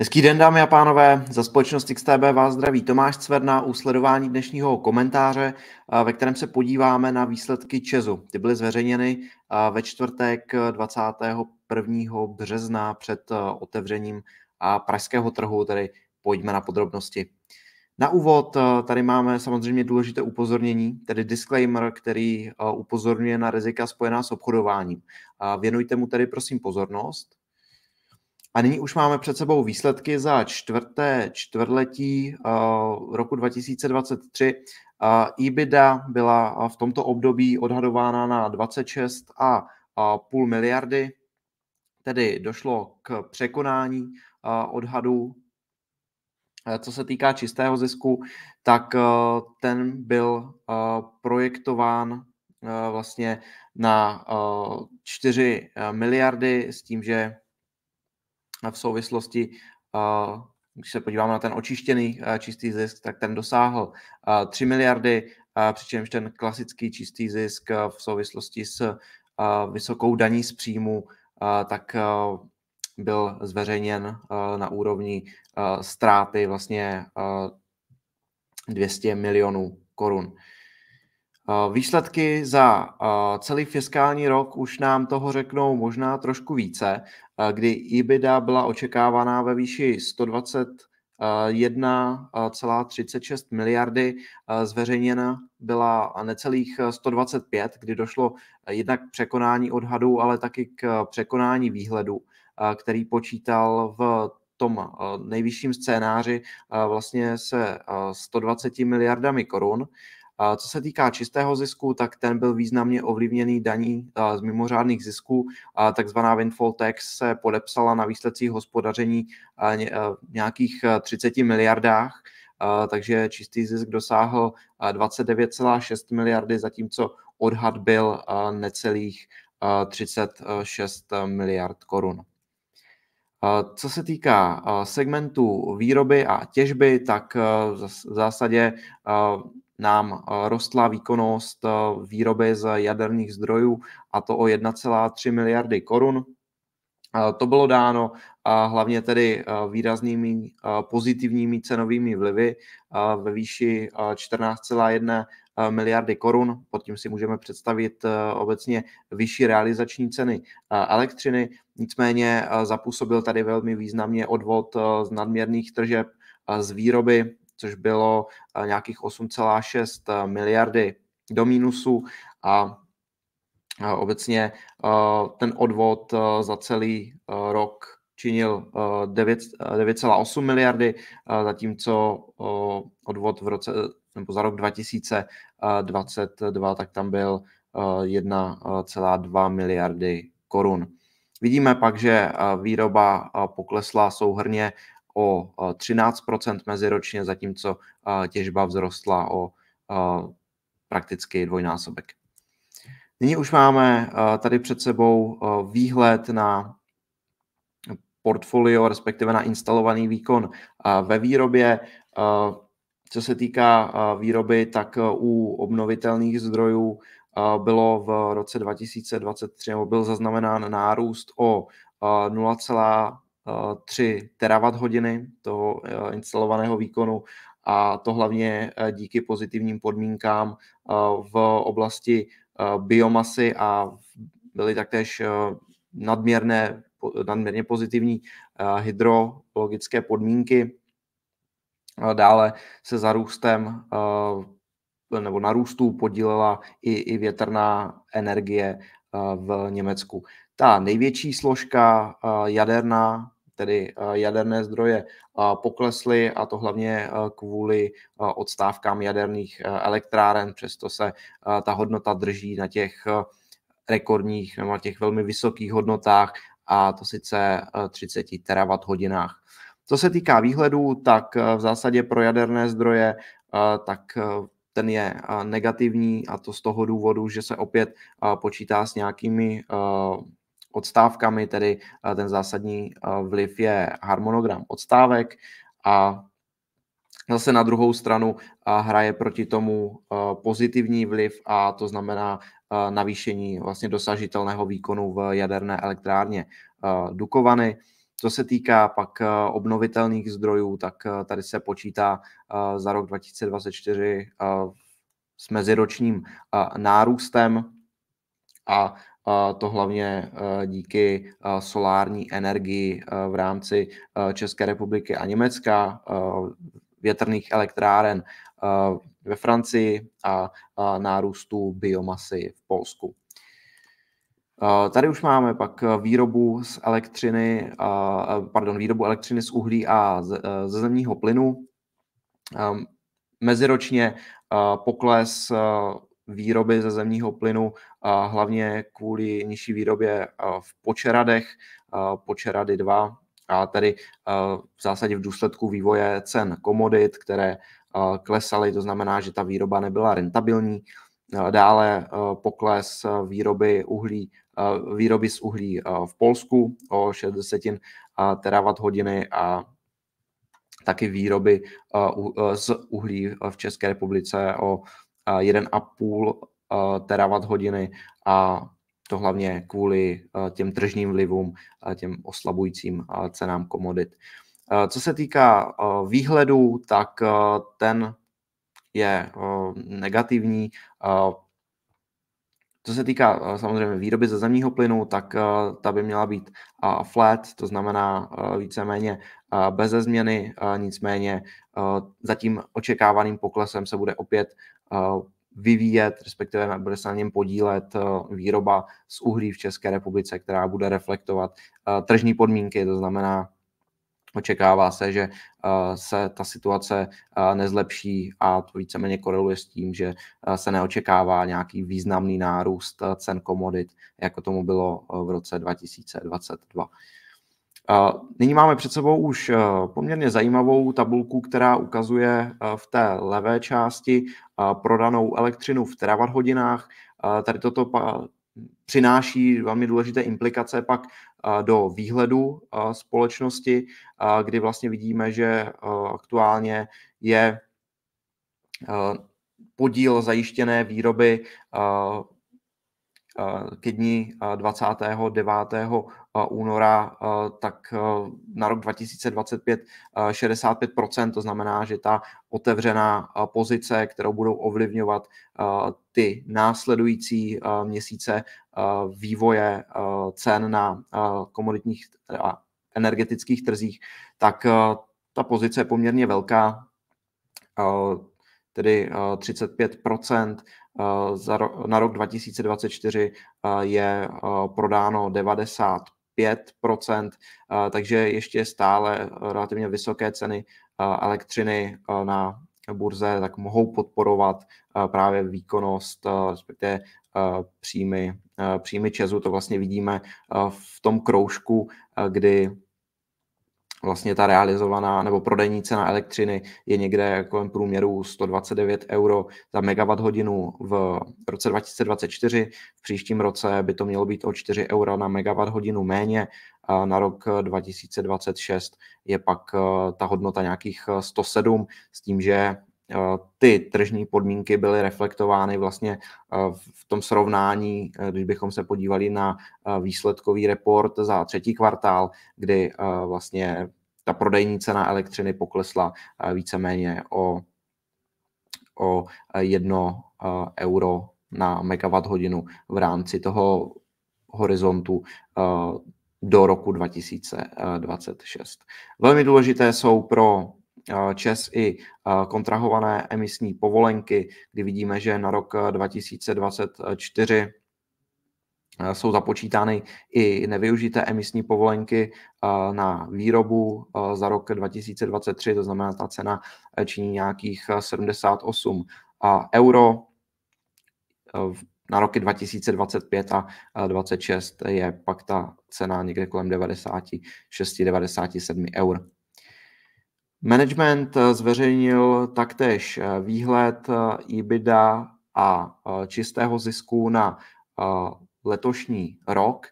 Hezký den, dámy a pánové. Za společnost XTB vás zdraví Tomáš Cverna u sledování dnešního komentáře, ve kterém se podíváme na výsledky Česu. Ty byly zveřejněny ve čtvrtek 21. března před otevřením pražského trhu, tedy pojďme na podrobnosti. Na úvod tady máme samozřejmě důležité upozornění, tedy disclaimer, který upozorňuje na rizika spojená s obchodováním. Věnujte mu tedy prosím pozornost. A nyní už máme před sebou výsledky za čtvrté čtvrtletí eh, roku 2023. EBITDA eh, e byla eh, v tomto období odhadována na 26 a půl miliardy, tedy došlo k překonání odhadu. Co se týká čistého zisku, tak ten byl projektován vlastně na 4 miliardy s tím, že v souvislosti, když se podíváme na ten očištěný čistý zisk, tak ten dosáhl 3 miliardy, přičemž ten klasický čistý zisk v souvislosti s vysokou daní z příjmu, tak byl zveřejněn na úrovni ztráty vlastně 200 milionů korun. Eh, výsledky za eh, celý fiskální rok už nám toho řeknou možná trošku více, eh, kdy EBITDA byla očekávaná ve výši 121,36 miliardy, zveřejněna byla necelých 125, kdy došlo jednak k překonání odhadu, ale taky k překonání výhledu, který počítal v tom nejvyšším scénáři vlastně se 120 miliardami korun. Co se týká čistého zisku, tak ten byl významně ovlivněný daní z mimořádných zisků. Takzvaná windfall tax se podepsala na výsledcích hospodaření nějakých 30 miliardách, takže čistý zisk dosáhl 29,6 miliardy, zatímco odhad byl necelých 36 miliard korun. Co se týká segmentu výroby a těžby, tak v zásadě nám eh, rostla výkonnost eh, výroby z jaderných zdrojů a to o 1,3 miliardy korun. Eh, to bylo dáno hlavně tedy výraznými pozitivními cenovými vlivy ve výši 14,1 miliardy korun. Pod tím si můžeme představit obecně vyšší realizační ceny elektřiny. Nicméně zapůsobil tady velmi významně odvod z nadměrných tržeb z výroby což bylo eh, nějakých 8,6 eh, miliardy do mínusu a eh, obecně ten odvod za celý rok činil 9,8 miliardy, zatímco odvod v roce, nebo za rok 2022, tak tam byl 1,2 miliardy korun. Vidíme pak, že výroba poklesla souhrně o 13 meziročně, zatímco těžba vzrostla o prakticky dvojnásobek. Nyní už máme tady před sebou výhled na portfolio, respektive na instalovaný výkon ve výrobě. Co se týká výroby, tak u obnovitelných zdrojů bylo v roce 2023, byl zaznamenán nárůst o 0, 3 eh, terawatt hodiny toho eh, instalovaného výkonu a to hlavně eh, díky pozitivním podmínkám v oblasti biomasy a byly taktéž nadměrné, nadměrně pozitivní hydrologické podmínky. Dále se za růstem nebo růstu podílela i, i větrná energie v Německu. Ta největší složka jaderná tedy eh, jaderné zdroje poklesly a to hlavně eh, kvůli eh, odstávkám jaderných elektráren, přesto se ta hodnota drží na těch rekordních nebo na těch velmi vysokých hodnotách a to sice 30 terawatt hodinách. Co se týká výhledů, tak v zásadě pro jaderné zdroje tak ten je negativní a to z toho důvodu, že se opět počítá s nějakými odstávkami, tedy eh, ten zásadní eh, vliv je harmonogram odstávek a Zase na druhou stranu eh, hraje proti tomu pozitivní vliv a to znamená navýšení vlastně dosažitelného výkonu v jaderné elektrárně Dukovany. Co se týká pak obnovitelných zdrojů, tak tady se počítá za rok 2024 s meziročním nárůstem a to hlavně eh, díky eh, solární energii eh, v rámci České republiky a Německa, větrných elektráren ve Francii a nárůstu biomasy v Polsku. Tady už máme pak výrobu z elektřiny, pardon, výrobu elektřiny z uhlí a ze zemního plynu. Ehm, meziročně pokles výroby ze zemního plynu, a hlavně kvůli nižší výrobě eh, v Počeradech, eh, Počerady 2, a tedy eh, v zásadě v důsledku vývoje cen komodit, které klesaly, to znamená, že ta výroba nebyla rentabilní. Dále pokles výroby uhlí, výroby z uhlí v Polsku o 60 terawatt hodiny a taky výroby z uhlí v České republice o 1,5 terawatt hodiny a to hlavně kvůli těm tržním vlivům, těm oslabujícím cenám komodit. Co se týká výhledu, tak ten je negativní. Co se týká samozřejmě výroby ze zemního plynu, tak ta by měla být flat, to znamená víceméně bez změny, nicméně zatím očekávaným poklesem se bude opět vyvíjet, respektive bude se na něm podílet e, výroba z uhlí v České republice, která bude reflektovat e, tržní podmínky, to znamená Očekává se, že e, se ta situace nezlepší a to víceméně koreluje s tím, že se neočekává nějaký významný nárůst cen komodit, jako tomu bylo v roce 2022. Nyní máme před sebou už eh, poměrně zajímavou tabulku, která ukazuje eh, v té levé části eh, prodanou elektřinu v terawatt hodinách. Tady toto přináší velmi důležité implikace pak do výhledu společnosti, kdy vlastně vidíme, že aktuálně je podíl zajištěné výroby ke dní 29. února, tak na rok 2025 65%, to znamená, že ta otevřená pozice, kterou budou ovlivňovat ty následující měsíce vývoje cen na komoditních a energetických trzích, tak ta pozice je poměrně velká tedy 35 eh, eh, na rok 2024 eh, je prodáno 95 takže ještě stále relativně vysoké ceny elektřiny na burze tak mohou podporovat právě výkonnost, respektive příjmy, příjmy Česu. To vlastně vidíme v tom kroužku, kdy vlastně ta realizovaná nebo prodejní cena elektřiny je někde kolem průměru 129 euro za megawatt hodinu v roce 2024. V příštím roce by to mělo být o 4 euro na megawatt hodinu méně. A na rok 2026 je pak eh, ta hodnota nějakých 107 eh, s tím, že Eh, ty tržní podmínky byly reflektovány vlastně eh, v tom srovnání, eh, když bychom se podívali na výsledkový report za třetí kvartál, kdy vlastně ta prodejní cena elektřiny poklesla víceméně o, o jedno euro na megawatt hodinu v rámci toho horizontu do roku 2026. Velmi důležité jsou pro ČES i kontrahované emisní povolenky, kdy vidíme, že na rok 2024 eh, eh, jsou započítány i nevyužité emisní povolenky eh, na výrobu za rok 2023, to znamená, ta cena činí nějakých 78 euro. Na roky 2025 a 2026 je pak ta cena někde kolem 96-97 eur. Management eh, zveřejnil taktéž eh, výhled eh, EBITDA a čistého zisku na letošní rok.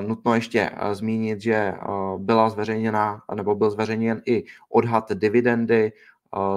Nutno ještě zmínit, že byla zveřejněna nebo byl zveřejněn i odhad dividendy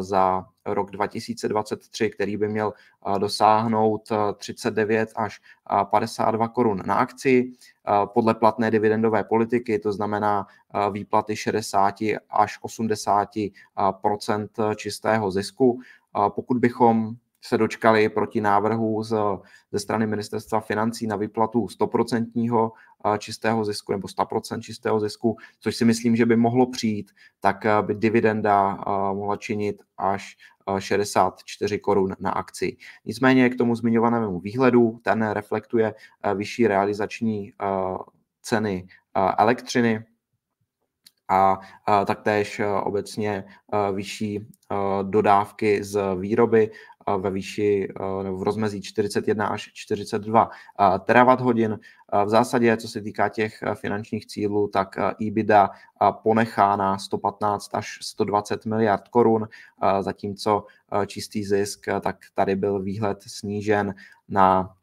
za rok 2023, který by měl dosáhnout 39 až 52 korun na akci podle platné dividendové politiky, to znamená výplaty 60 až 80 e, čistého zisku. Pokud bychom se dočkali proti návrhu z, ze strany ministerstva financí na vyplatu 100% eh, čistého zisku nebo 100% čistého zisku, což si myslím, že by mohlo přijít, tak eh, by dividenda eh, mohla činit až 64 korun na akci. Nicméně k tomu zmiňovanému výhledu, ten reflektuje vyšší realizační ceny elektřiny, a, taktéž obecně vyšší dodávky z výroby ve výši nebo v rozmezí 41 až 42 terawatt hodin. V zásadě, co se týká těch e, finančních cílů, tak e, EBITDA e, ponechá na 115 až 120 miliard korun, zatímco čistý zisk, tak tady byl výhled snížen na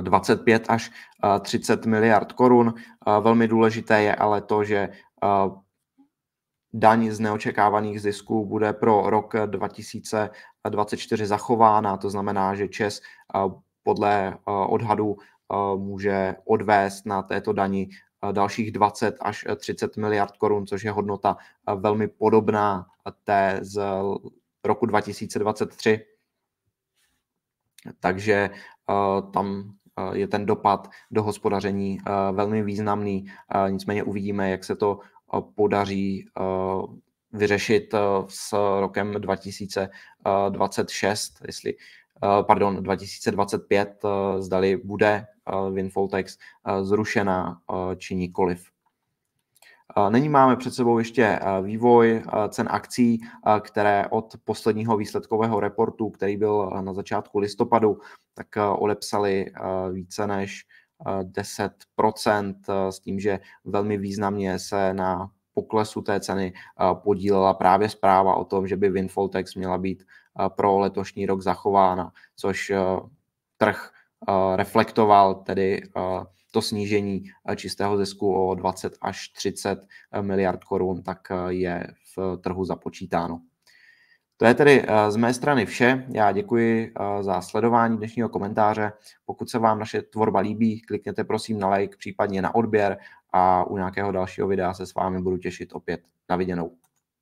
25 až 30 miliard korun. Velmi důležité je ale to, že daň z neočekávaných zisků bude pro rok 2024 zachována. To znamená, že Čes eh, podle eh, odhadu eh, může odvést na této dani dalších 20 až 30 miliard korun, což je hodnota velmi podobná té z roku 2023. Takže tam je ten dopad do hospodaření velmi významný. Nicméně uvidíme, jak se to podaří eh, vyřešit eh, s rokem 2026, jestli eh, pardon, 2025, zdali bude Winfoltex zrušena či nikoliv. Nyní máme před sebou ještě vývoj cen akcí, které od posledního výsledkového reportu, který byl na začátku listopadu, tak odepsali více než 10% eh, s tím, že velmi významně se na poklesu té ceny eh, podílela právě zpráva o tom, že by windfall tax měla být eh, pro letošní rok zachována, což trh reflektoval tedy to snížení čistého zisku o 20 až 30 miliard korun, tak je v trhu započítáno. To je tedy eh, z mé strany vše. Já děkuji eh, za sledování dnešního komentáře. Pokud se vám naše tvorba líbí, klikněte prosím na like, případně na odběr a u nějakého dalšího videa se s vámi budu těšit opět na viděnou.